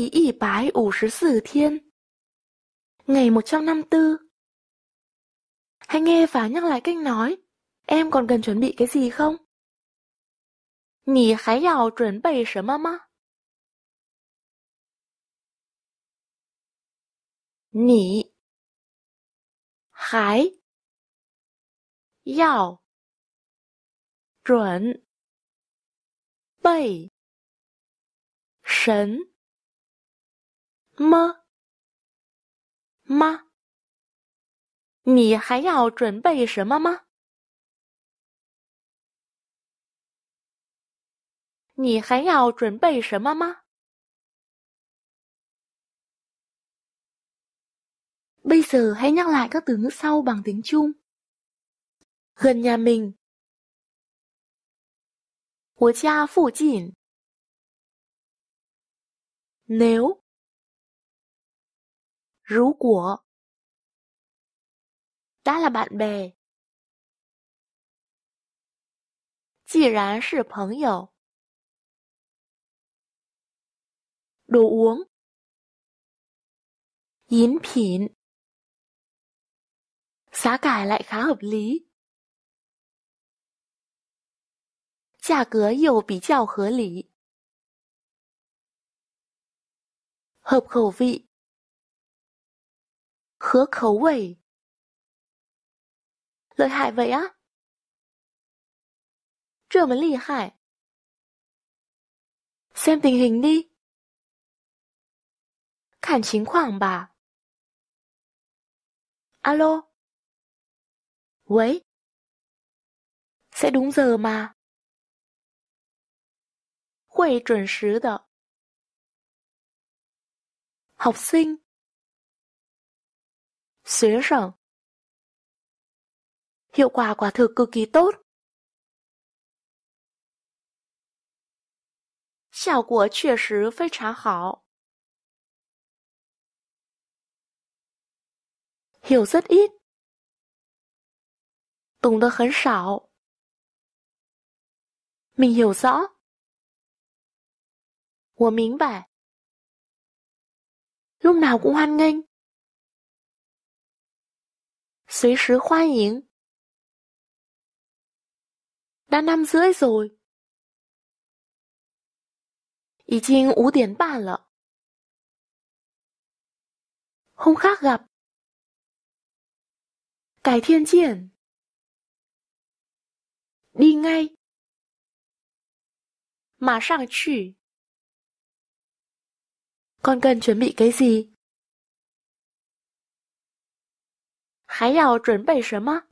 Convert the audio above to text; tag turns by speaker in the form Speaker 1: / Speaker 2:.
Speaker 1: 第一百五十四天 Ngày 154 Hãy nghe và nhắc lại cách nói Em còn cần chuẩn bị cái gì không? 你还要准备什么吗？你还要准备什 chuẩn chuẩn bị bị Bây giờ hãy nhắc lại các từ ngữ sau bằng tiếng Trung. Gần nhà mình. 我家附近. Nếu 如果 đã là bạn bè. 既然是朋友 đồ uống 饮品 giá cả lại khá hợp lý. giá hợp lý, 价格又比较合理。hợp khẩu vị 合口味。lợi hại vậy á? Trợ mình lợi hại. Xem tình hình đi. Cảm chính khoảng bà. Alo. 喂. Sẽ đúng giờ mà. Huệ chuẩn 时的. Học sinh 学生。Hiệu quả quả thực cực kỳ tốt. Hiệu quả Hiểu rất ít. Tùng Mình hiểu rõ. 我明白。Lúc nào cũng hoan nghênh. 随时欢迎。đã năm rưỡi rồi，已经五点半了。hôn khác gặp，改天见。đi ngay，马上去。còn cần chuẩn bị cái gì？还要准备什么？